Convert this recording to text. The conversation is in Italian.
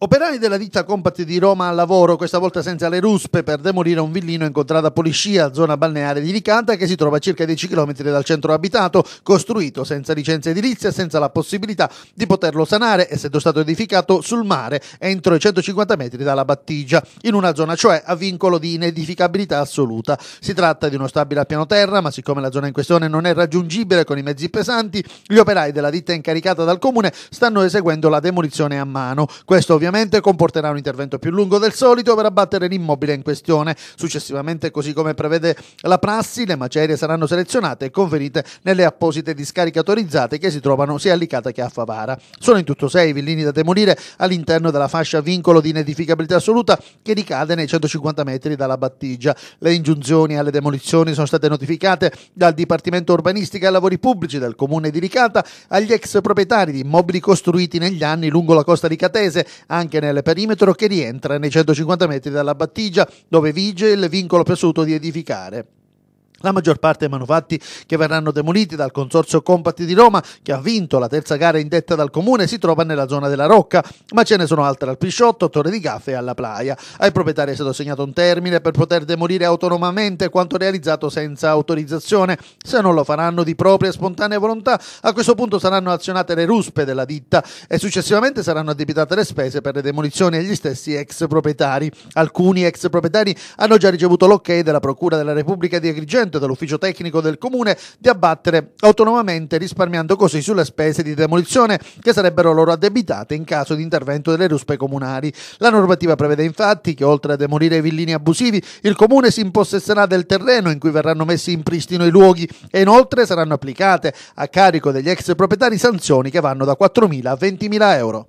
Operai della ditta Compact di Roma al lavoro, questa volta senza le ruspe, per demolire un villino incontrato a Poliscia, zona balneare di Licanta, che si trova a circa 10 km dal centro abitato, costruito senza licenza edilizia, senza la possibilità di poterlo sanare, essendo stato edificato sul mare, entro i 150 metri dalla battigia, in una zona cioè a vincolo di inedificabilità assoluta. Si tratta di uno stabile a piano terra, ma siccome la zona in questione non è raggiungibile con i mezzi pesanti, gli operai della ditta incaricata dal comune stanno eseguendo la demolizione a mano. Questo ovviamente ovviamente comporterà un intervento più lungo del solito per abbattere l'immobile in questione. Successivamente, così come prevede la prassi, le macerie saranno selezionate e conferite nelle apposite discariche autorizzate che si trovano sia a Licata che a Favara. Sono in tutto sei i villini da demolire all'interno della fascia vincolo di inedificabilità assoluta che ricade nei 150 metri dalla battigia. Le ingiunzioni alle demolizioni sono state notificate dal Dipartimento Urbanistica e Lavori Pubblici del Comune di Licata agli ex proprietari di immobili costruiti negli anni lungo la costa ricatese, anche nel perimetro che rientra nei 150 metri dalla battigia dove vige il vincolo presunto di edificare. La maggior parte dei manufatti che verranno demoliti dal Consorzio Compatti di Roma, che ha vinto la terza gara indetta dal comune, si trova nella zona della Rocca, ma ce ne sono altre al Pisciotto, Torre di Gaffe e alla Playa. Ai proprietari è stato assegnato un termine per poter demolire autonomamente quanto realizzato senza autorizzazione. Se non lo faranno di propria spontanea volontà, a questo punto saranno azionate le ruspe della ditta e successivamente saranno addebitate le spese per le demolizioni agli stessi ex proprietari. Alcuni ex proprietari hanno già ricevuto l'ok della Procura della Repubblica di Agrigento consente dall'ufficio tecnico del comune di abbattere autonomamente risparmiando così sulle spese di demolizione che sarebbero loro addebitate in caso di intervento delle ruspe comunali. La normativa prevede infatti che oltre a demolire i villini abusivi il comune si impossesserà del terreno in cui verranno messi in pristino i luoghi e inoltre saranno applicate a carico degli ex proprietari sanzioni che vanno da 4.000 a 20.000 euro.